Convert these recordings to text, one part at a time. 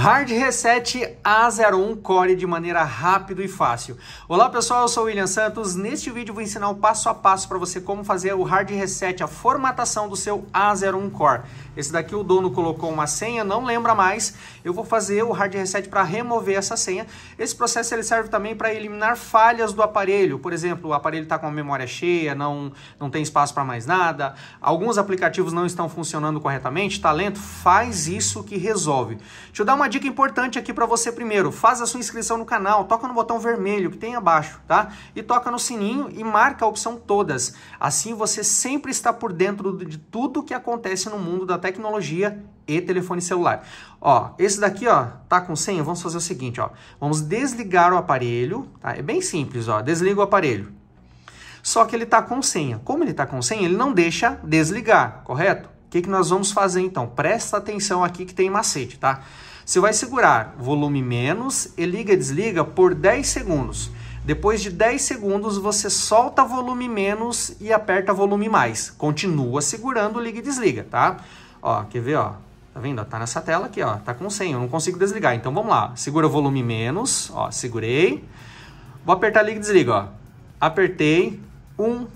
Hard Reset A01 Core de maneira rápida e fácil. Olá pessoal, eu sou o William Santos. Neste vídeo vou ensinar o passo a passo para você como fazer o Hard Reset, a formatação do seu A01 Core. Esse daqui o dono colocou uma senha, não lembra mais. Eu vou fazer o Hard Reset para remover essa senha. Esse processo ele serve também para eliminar falhas do aparelho. Por exemplo, o aparelho está com a memória cheia, não, não tem espaço para mais nada. Alguns aplicativos não estão funcionando corretamente. Talento faz isso que resolve. Deixa eu dar uma uma dica importante aqui para você primeiro. Faz a sua inscrição no canal, toca no botão vermelho que tem abaixo, tá? E toca no sininho e marca a opção todas. Assim você sempre está por dentro de tudo que acontece no mundo da tecnologia e telefone celular. Ó, esse daqui, ó, tá com senha, vamos fazer o seguinte, ó. Vamos desligar o aparelho, tá? É bem simples, ó. Desliga o aparelho. Só que ele tá com senha. Como ele tá com senha, ele não deixa desligar, correto? O que, que nós vamos fazer então? Presta atenção aqui que tem macete, tá? Você vai segurar volume menos e liga e desliga por 10 segundos. Depois de 10 segundos, você solta volume menos e aperta volume mais. Continua segurando, liga e desliga, tá? Ó, quer ver, ó? Tá vendo? Tá nessa tela aqui, ó. Tá com 100, eu não consigo desligar. Então vamos lá. Segura volume menos, ó, segurei. Vou apertar liga e desliga, ó. Apertei. 1,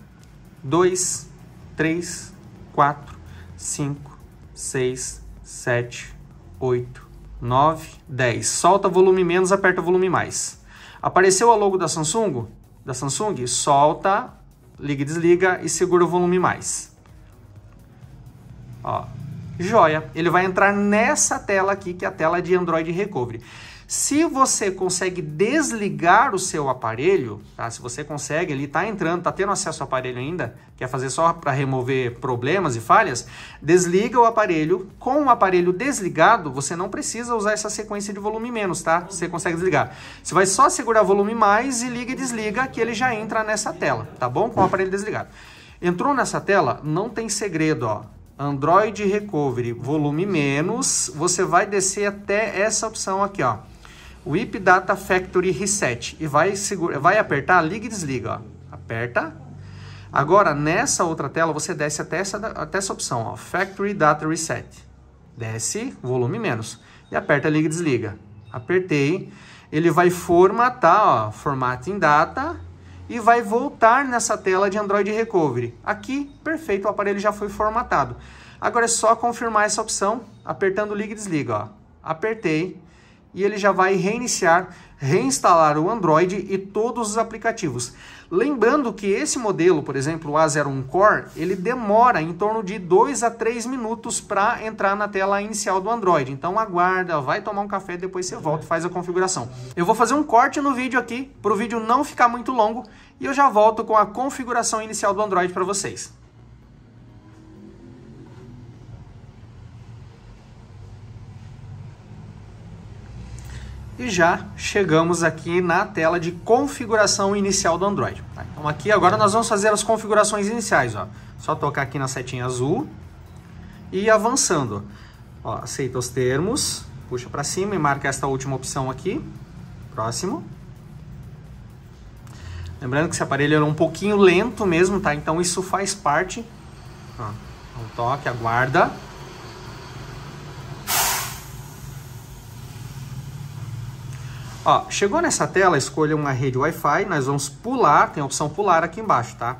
2, 3, 4, 5, 6, 7, 8, 9, 10. Solta volume menos, aperta volume mais. Apareceu a logo da Samsung? Da Samsung, solta, liga e desliga e segura o volume mais. Ó, joia. Ele vai entrar nessa tela aqui, que é a tela de Android Recovery. Se você consegue desligar o seu aparelho, tá? se você consegue, ele está entrando, está tendo acesso ao aparelho ainda, quer fazer só para remover problemas e falhas, desliga o aparelho. Com o aparelho desligado, você não precisa usar essa sequência de volume menos, tá? Você consegue desligar. Você vai só segurar volume mais e liga e desliga, que ele já entra nessa tela, tá bom? Com o aparelho desligado. Entrou nessa tela, não tem segredo, ó. Android Recovery, volume menos, você vai descer até essa opção aqui, ó WIP Data Factory Reset. E vai, segura, vai apertar, liga e desliga. Ó. Aperta. Agora, nessa outra tela, você desce até essa, até essa opção, ó, Factory Data Reset. Desce, volume menos. E aperta, liga e desliga. Apertei. Ele vai formatar, ó, em Data e vai voltar nessa tela de Android Recovery. Aqui, perfeito, o aparelho já foi formatado. Agora é só confirmar essa opção, apertando liga e desliga. Ó. Apertei, e ele já vai reiniciar, reinstalar o Android e todos os aplicativos. Lembrando que esse modelo, por exemplo, o A01 Core, ele demora em torno de 2 a 3 minutos para entrar na tela inicial do Android. Então aguarda, vai tomar um café, depois você volta e faz a configuração. Eu vou fazer um corte no vídeo aqui, para o vídeo não ficar muito longo, e eu já volto com a configuração inicial do Android para vocês. e já chegamos aqui na tela de configuração inicial do Android. Tá? Então aqui agora nós vamos fazer as configurações iniciais. Ó. Só tocar aqui na setinha azul e avançando. Ó, aceita os termos, puxa para cima e marca esta última opção aqui. Próximo. Lembrando que esse aparelho era é um pouquinho lento mesmo, tá? Então isso faz parte. Ó, um toque, aguarda. Ó, chegou nessa tela, escolha uma rede Wi-Fi, nós vamos pular, tem a opção pular aqui embaixo, tá?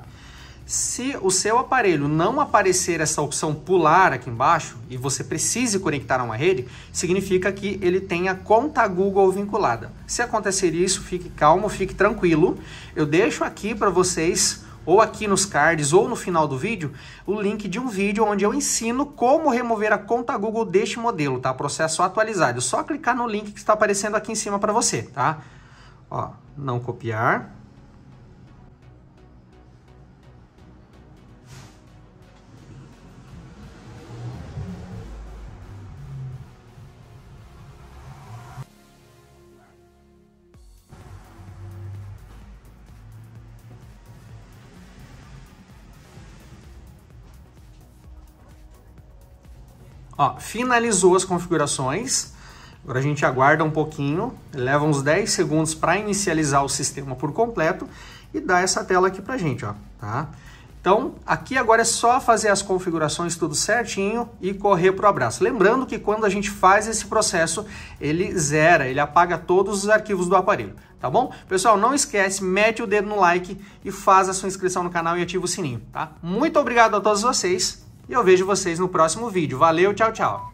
Se o seu aparelho não aparecer essa opção pular aqui embaixo e você precise conectar a uma rede, significa que ele tem a conta Google vinculada. Se acontecer isso, fique calmo, fique tranquilo. Eu deixo aqui para vocês ou aqui nos cards ou no final do vídeo, o link de um vídeo onde eu ensino como remover a conta Google deste modelo, tá? Processo atualizado. É só clicar no link que está aparecendo aqui em cima para você, tá? Ó, não copiar. Ó, finalizou as configurações. Agora a gente aguarda um pouquinho, leva uns 10 segundos para inicializar o sistema por completo e dá essa tela aqui para gente, ó, tá? Então, aqui agora é só fazer as configurações tudo certinho e correr para o abraço. Lembrando que quando a gente faz esse processo, ele zera, ele apaga todos os arquivos do aparelho, tá bom? Pessoal, não esquece, mete o dedo no like e faz a sua inscrição no canal e ativa o sininho, tá? Muito obrigado a todos vocês e eu vejo vocês no próximo vídeo. Valeu, tchau, tchau!